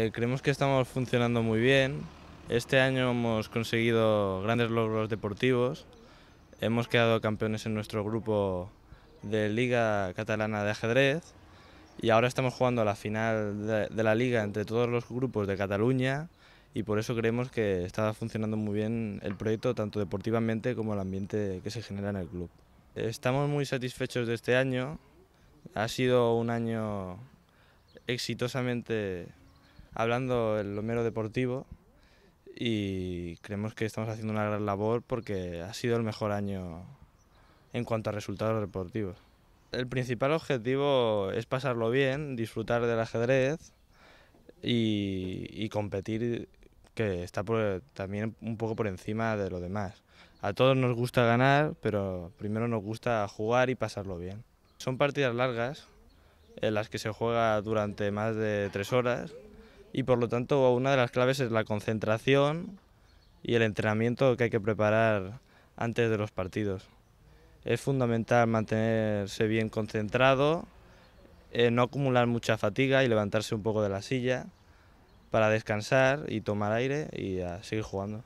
Eh, creemos que estamos funcionando muy bien. Este año hemos conseguido grandes logros deportivos. Hemos quedado campeones en nuestro grupo de Liga Catalana de Ajedrez y ahora estamos jugando a la final de, la liga entre todos los grupos de Cataluña y por eso creemos que está funcionando muy bien el proyecto tanto deportivamente como el ambiente que se genera en el club. Estamos muy satisfechos de este año. Ha sido un año exitosamente hablando el Lomero deportivo y creemos que estamos haciendo una gran labor porque ha sido el mejor año en cuanto a resultados deportivos. El principal objetivo es pasarlo bien, disfrutar del ajedrez y, competir, que está también un poco por encima de lo demás. A todos nos gusta ganar, pero primero nos gusta jugar y pasarlo bien. Son partidas largas, en las que se juega durante más de tres horas, y por lo tanto una de las claves es la concentración y el entrenamiento que hay que preparar antes de los partidos. Es fundamental mantenerse bien concentrado, eh, no acumular mucha fatiga y levantarse un poco de la silla para descansar y tomar aire y seguir jugando.